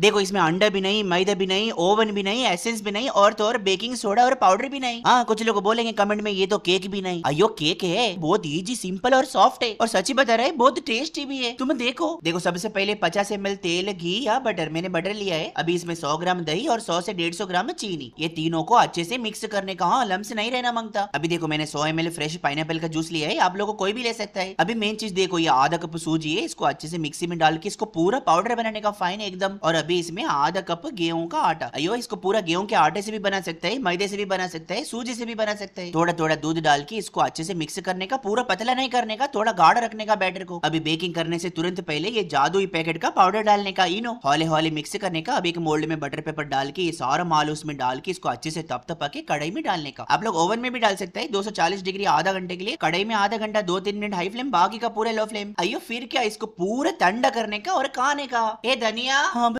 देखो इसमें अंडा भी नहीं मैदा भी नहीं ओवन भी नहीं एसेंस भी नहीं और तो और बेकिंग सोडा और पाउडर भी नहीं हाँ कुछ लोग बोलेंगे कमेंट में ये तो केक भी नहीं अयो केक है बहुत इजी सिंपल और सॉफ्ट है और सची बता रहा है बहुत टेस्टी भी है तुम देखो देखो सबसे पहले पचास एम तेल घी या हाँ, बटर मैंने बटर लिया है अभी इसमें सौ ग्राम दही और सौ से डेढ़ सौ ग्राम चीनी ये तीनों को अच्छे से मिक्स करने का हाँ लम्स नहीं रहना मांगता अभी देखो मैंने सौ एम फ्रेश पाइन का जूस लिया है आप लोगों कोई भी ले सकता है अभी मेन चीज देखो ये आधा कप सूजी है इसको अच्छे से मिक्सी में डाल के इसको पूरा पाउडर बनाने का फाइन एकदम और अभी अभी इसमें आधा कप गेहूं का आटा अयो इसको पूरा गेहूं के आटे से भी बना सकते हैं मैदे से भी बना सकते हैं सूजी से भी बना सकते हैं थोड़ा थोड़ा दूध डाल के इसको अच्छे से मिक्स करने का पूरा पतला नहीं करने का थोड़ा गाढ़ा रखने का बैटर को अभी बेकिंग करने से तुरंत पहले ये जादू पैकेट का पाउडर डालने का इनो हॉले हॉले मिक्स करने का अभी एक मोल्ड में बटर पेपर डाल के ये सारा माल उसमें डाल के इसको अच्छे से तप तप के कड़ाई में डालने का आप लोग ओवन में भी डाल सकते हैं 240 डिग्री आधा घंटे के लिए कड़ाई में आधा घंटा दो तीन मिनट हाई फ्लेम बाकी का पूरा लो फ्लेम अयो फिर क्या इसको पूरा ठंडा करने का और खाने का ए धनिया हाँ